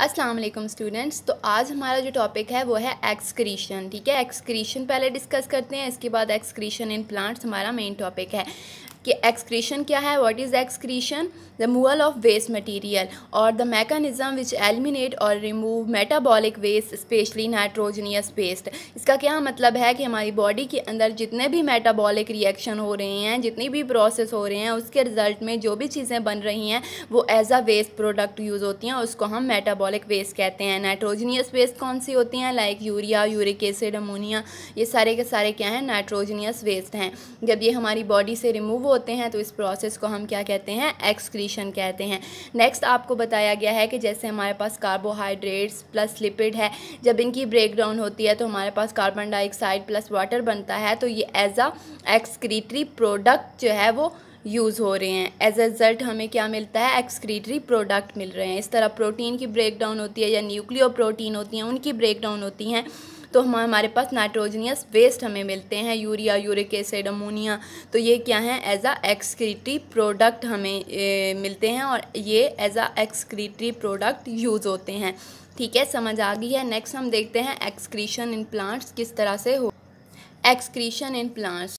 अस्सलाम वालेकुम स्टूडेंट्स तो आज हमारा जो टॉपिक है वो है एक्सक्रीशन ठीक है एक्सक्रीशन पहले डिस्कस करते हैं इसके बाद एक्सक्रीशन इन प्लांट्स हमारा मेन टॉपिक है कि एक्सक्रीशन क्या है what is excretion removal of waste material और द मेकानिजम विच एलिमिनेट और remove metabolic waste specially nitrogenous waste इसका क्या मतलब है कि हमारी बॉडी के अंदर जितने भी मेटाबॉलिक रिएक्शन हो रहे हैं जितनी भी प्रोसेस हो रहे हैं उसके रिज़ल्ट में जो भी चीज़ें बन रही हैं वो as a waste product use होती हैं उसको हम मेटाबॉलिक वेस्ट कहते हैं नाइट्रोजनियस वेस्ट कौन सी होती हैं like urea uric acid ammonia ये सारे के सारे क्या हैं नाइट्रोजनियस वेस्ट हैं जब ये हमारी बॉडी से रिमूव होते हैं तो इस प्रोसेस को हम क्या कहते हैं एक्सक्रीशन कहते हैं नेक्स्ट आपको बताया गया है कि जैसे हमारे पास कार्बोहाइड्रेट्स प्लस लिपिड है जब इनकी ब्रेकडाउन होती है तो हमारे पास कार्बन डाइऑक्साइड प्लस वाटर बनता है तो ये एज अ एक्सक्रीटरी प्रोडक्ट जो है वो यूज़ हो रहे हैं एज ए रिज़ल्ट हमें क्या मिलता है एक्सक्रीटरी प्रोडक्ट मिल रहे हैं इस तरह प्रोटीन की ब्रेकडाउन होती है या न्यूक्लियो प्रोटीन होती हैं उनकी ब्रेकडाउन होती हैं तो हम हमारे पास नाइट्रोजनियस वेस्ट हमें मिलते हैं यूरिया यूरिक एसिड अमोनिया तो ये क्या है एज आ एक्सक्रीटरी प्रोडक्ट हमें ए, मिलते हैं और ये as a excretory product use होते हैं ठीक है समझ आ गई है नेक्स्ट हम देखते हैं एक्सक्रीशन इन प्लांट्स किस तरह से हो एक्सक्रीशन इन प्लांट्स